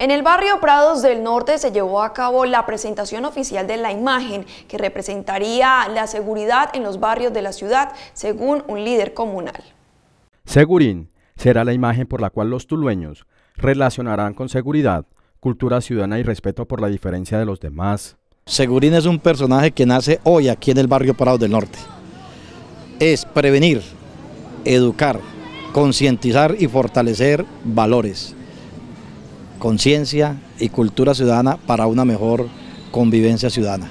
En el barrio Prados del Norte se llevó a cabo la presentación oficial de la imagen que representaría la seguridad en los barrios de la ciudad, según un líder comunal. Segurín será la imagen por la cual los tulueños relacionarán con seguridad, cultura ciudadana y respeto por la diferencia de los demás. Segurín es un personaje que nace hoy aquí en el barrio Prados del Norte. Es prevenir, educar, concientizar y fortalecer valores conciencia y cultura ciudadana para una mejor convivencia ciudadana.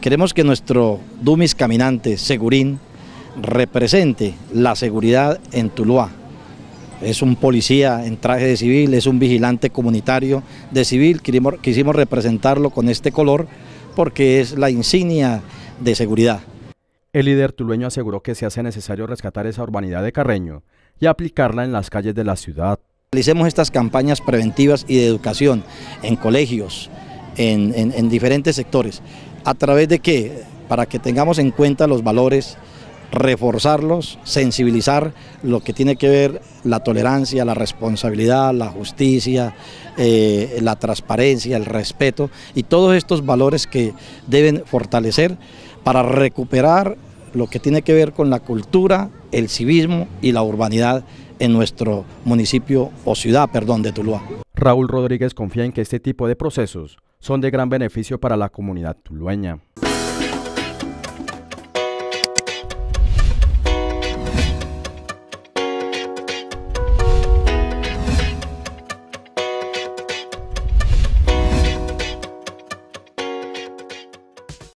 Queremos que nuestro Dumis Caminante Segurín represente la seguridad en Tuluá. Es un policía en traje de civil, es un vigilante comunitario de civil. Quisimos representarlo con este color porque es la insignia de seguridad. El líder tulueño aseguró que se hace necesario rescatar esa urbanidad de Carreño y aplicarla en las calles de la ciudad. Realicemos estas campañas preventivas y de educación en colegios, en, diferentes sectores. ¿A través de qué? Para que tengamos en cuenta los valores, reforzarlos, sensibilizar lo que tiene que ver la tolerancia, la responsabilidad, la justicia, eh, la transparencia, el respeto y todos estos valores que deben fortalecer para recuperar lo que tiene que ver con la cultura, el civismo y la urbanidad en nuestro municipio o ciudad, perdón, de Tuluá. Raúl Rodríguez confía en que este tipo de procesos son de gran beneficio para la comunidad tulueña.